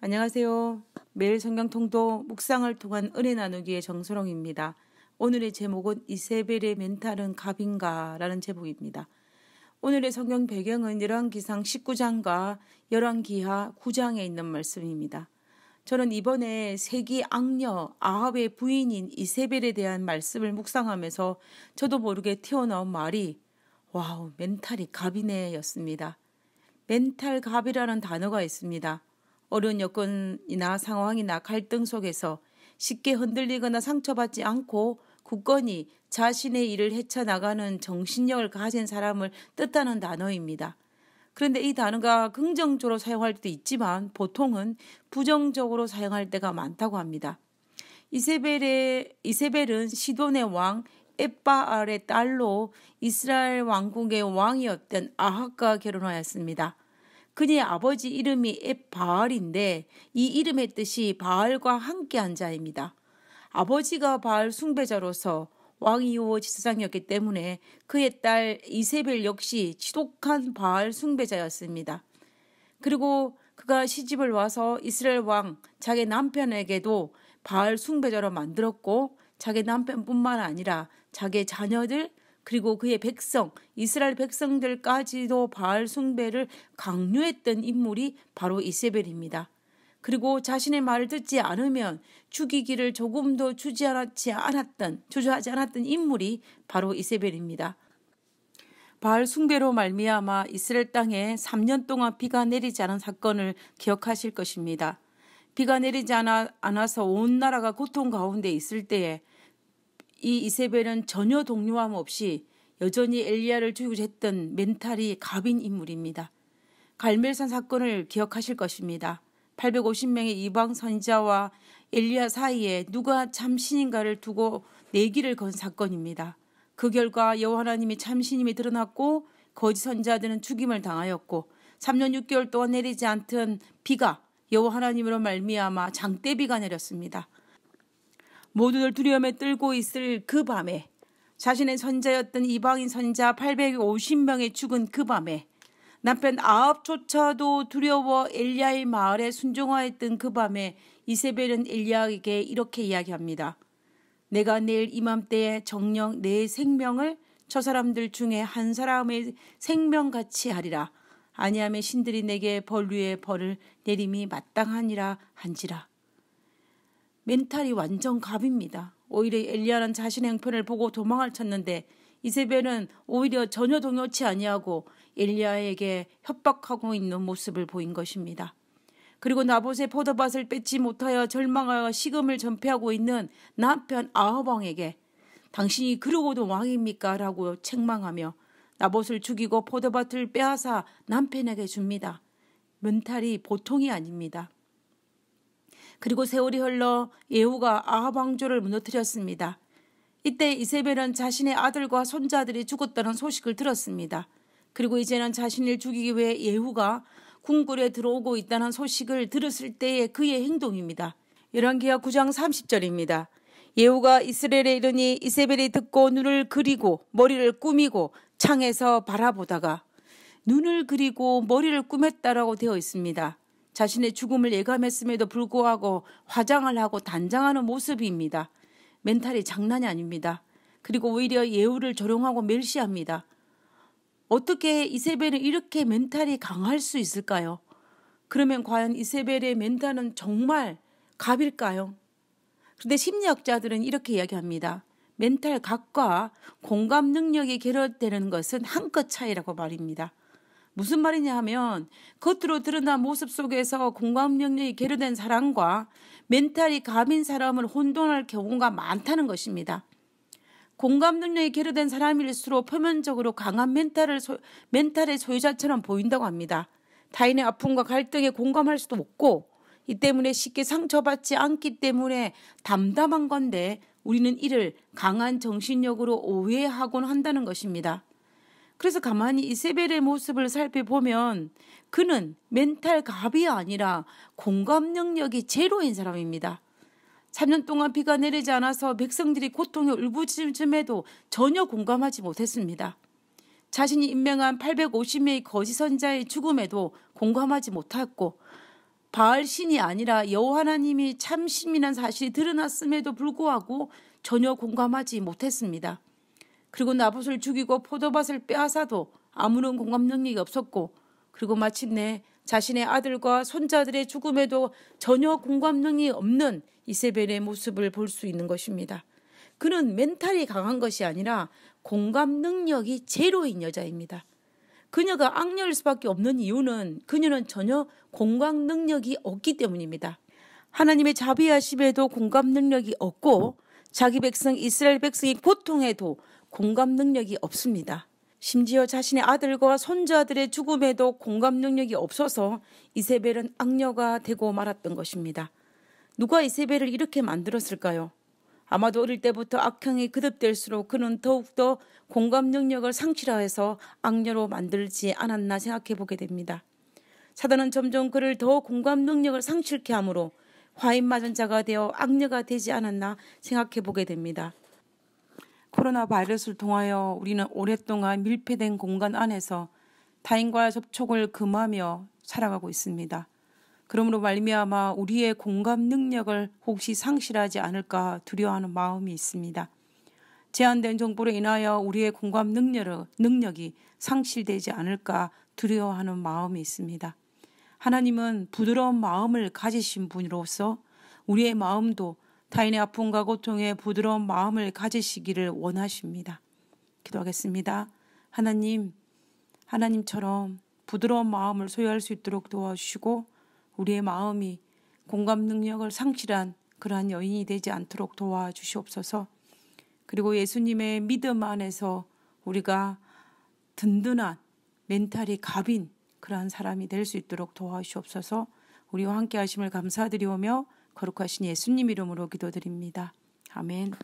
안녕하세요. 매일 성경통도 묵상을 통한 은혜 나누기의 정소롱입니다. 오늘의 제목은 이세벨의 멘탈은 갑인가 라는 제목입니다. 오늘의 성경 배경은 열왕기상 19장과 열왕기하 9장에 있는 말씀입니다. 저는 이번에 세기 악녀 아합의 부인인 이세벨에 대한 말씀을 묵상하면서 저도 모르게 튀어나온 말이 와우 멘탈이 갑이네 였습니다. 멘탈 갑이라는 단어가 있습니다. 어려운 여건이나 상황이나 갈등 속에서 쉽게 흔들리거나 상처받지 않고 굳건히 자신의 일을 헤쳐나가는 정신력을 가진 사람을 뜻하는 단어입니다. 그런데 이 단어가 긍정적으로 사용할 때도 있지만 보통은 부정적으로 사용할 때가 많다고 합니다. 이세벨의, 이세벨은 시돈의 왕 에빠알의 딸로 이스라엘 왕국의 왕이었던 아하과 결혼하였습니다. 그녀의 아버지 이름이 앱바알인데 이 이름의 뜻이 바알과 함께한 자입니다. 아버지가 바알 숭배자로서 왕이오 지사장이었기 때문에 그의 딸 이세벨 역시 지독한 바알 숭배자였습니다. 그리고 그가 시집을 와서 이스라엘 왕 자기 남편에게도 바알 숭배자로 만들었고 자기 남편뿐만 아니라 자기 자녀들 그리고 그의 백성 이스라엘 백성들까지도 바알 숭배를 강요했던 인물이 바로 이세벨입니다. 그리고 자신의 말을 듣지 않으면 죽이기를 조금도 주저하지 않았던 주저하지 않았던 인물이 바로 이세벨입니다. 바알 숭배로 말미암아 이스라엘 땅에 3년 동안 비가 내리지 않은 사건을 기억하실 것입니다. 비가 내리지 않아, 않아서 온 나라가 고통 가운데 있을 때에 이 이세벨은 전혀 동료함 없이 여전히 엘리야를 조유했던 멘탈이 갑인 인물입니다. 갈멜산 사건을 기억하실 것입니다. 850명의 이방 선자와 엘리야 사이에 누가 참신인가를 두고 내기를 건 사건입니다. 그 결과 여호와 하나님이 참신임이 드러났고 거짓 선자들은 죽임을 당하였고 3년 6개월 동안 내리지 않던 비가 여호와 하나님으로 말미암아 장대비가 내렸습니다. 모두들 두려움에 떨고 있을 그 밤에 자신의 선자였던 이방인 선자 850명의 죽은 그 밤에 남편 아합조차도 두려워 엘리야의 마을에 순종하였던 그 밤에 이세벨은 엘리야에게 이렇게 이야기합니다. 내가 내일 이맘때에 정령 내 생명을 저 사람들 중에 한 사람의 생명같이 하리라. 아니하면 신들이 내게 벌 위에 벌을 내림이 마땅하니라 한지라. 멘탈이 완전 갑입니다. 오히려 엘리야는 자신의 행편을 보고 도망을 쳤는데 이세벨은 오히려 전혀 동요치 아니하고 엘리야에게 협박하고 있는 모습을 보인 것입니다. 그리고 나봇의 포도밭을 뺏지 못하여 절망하여 식음을 전폐하고 있는 남편 아하방에게 당신이 그러고도 왕입니까? 라고 책망하며 나봇을 죽이고 포도밭을 빼앗아 남편에게 줍니다. 멘탈이 보통이 아닙니다. 그리고 세월이 흘러 예후가 아합 왕조를 무너뜨렸습니다. 이때 이세벨은 자신의 아들과 손자들이 죽었다는 소식을 들었습니다. 그리고 이제는 자신을 죽이기 위해 예후가 궁궐에 들어오고 있다는 소식을 들었을 때의 그의 행동입니다. 1 1기하 9장 30절입니다. 예후가 이스라엘에 이르니 이세벨이 듣고 눈을 그리고 머리를 꾸미고 창에서 바라보다가 눈을 그리고 머리를 꾸몄다라고 되어 있습니다. 자신의 죽음을 예감했음에도 불구하고 화장을 하고 단장하는 모습입니다. 멘탈이 장난이 아닙니다. 그리고 오히려 예우를 조롱하고 멸시합니다. 어떻게 이세벨은 이렇게 멘탈이 강할 수 있을까요? 그러면 과연 이세벨의 멘탈은 정말 갑일까요? 그런데 심리학자들은 이렇게 이야기합니다. 멘탈 각과 공감 능력이 결여되는 것은 한껏 차이라고 말입니다. 무슨 말이냐 하면 겉으로 드러난 모습 속에서 공감 능력이 결여된 사람과 멘탈이 가인 사람을 혼돈할 경우가 많다는 것입니다. 공감 능력이 결여된 사람일수록 표면적으로 강한 멘탈을 소, 멘탈의 소유자처럼 보인다고 합니다. 타인의 아픔과 갈등에 공감할 수도 없고 이 때문에 쉽게 상처받지 않기 때문에 담담한 건데 우리는 이를 강한 정신력으로 오해하곤 한다는 것입니다. 그래서 가만히 이세벨의 모습을 살펴보면 그는 멘탈 갑이 아니라 공감 능력이 제로인 사람입니다. 3년 동안 비가 내리지 않아서 백성들이 고통에 울부짖음에도 전혀 공감하지 못했습니다. 자신이 임명한 850명의 거짓 선자의 죽음에도 공감하지 못했고 바알 신이 아니라 여호와 하나님이 참 신이란 사실이 드러났음에도 불구하고 전혀 공감하지 못했습니다. 그리고 나봇을 죽이고 포도밭을 빼앗아도 아무런 공감 능력이 없었고 그리고 마침내 자신의 아들과 손자들의 죽음에도 전혀 공감 능력이 없는 이세벨의 모습을 볼 수 있는 것입니다. 그는 멘탈이 강한 것이 아니라 공감 능력이 제로인 여자입니다. 그녀가 악녀일 수밖에 없는 이유는 그녀는 전혀 공감 능력이 없기 때문입니다. 하나님의 자비하심에도 공감 능력이 없고 자기 백성 이스라엘 백성이 고통에도 공감 능력이 없습니다. 심지어 자신의 아들과 손자들의 죽음에도 공감 능력이 없어서 이세벨은 악녀가 되고 말았던 것입니다. 누가 이세벨을 이렇게 만들었을까요? 아마도 어릴 때부터 악형이그듭될수록 그는 더욱더 공감 능력을 상실하여서 악녀로 만들지 않았나 생각해 보게 됩니다. 사단은 점점 그를 더 공감 능력을 상실케 함으로 화인 맞은 자가 되어 악녀가 되지 않았나 생각해 보게 됩니다. 코로나 바이러스를 통하여 우리는 오랫동안 밀폐된 공간 안에서 타인과 접촉을 금하며 살아가고 있습니다. 그러므로 말미암아 우리의 공감 능력을 혹시 상실하지 않을까 두려워하는 마음이 있습니다. 제한된 정보로 인하여 우리의 공감 능력을, 능력이 상실되지 않을까 두려워하는 마음이 있습니다. 하나님은 부드러운 마음을 가지신 분으로서 우리의 마음도 타인의 아픔과 고통에 부드러운 마음을 가지시기를 원하십니다. 기도하겠습니다. 하나님, 하나님처럼 부드러운 마음을 소유할 수 있도록 도와주시고 우리의 마음이 공감 능력을 상실한 그러한 여인이 되지 않도록 도와주시옵소서. 그리고 예수님의 믿음 안에서 우리가 든든한 멘탈이 갑인 그러한 사람이 될 수 있도록 도와주시옵소서. 우리와 함께 하심을 감사드리오며 거룩하신 예수님 이름으로 기도드립니다. 아멘.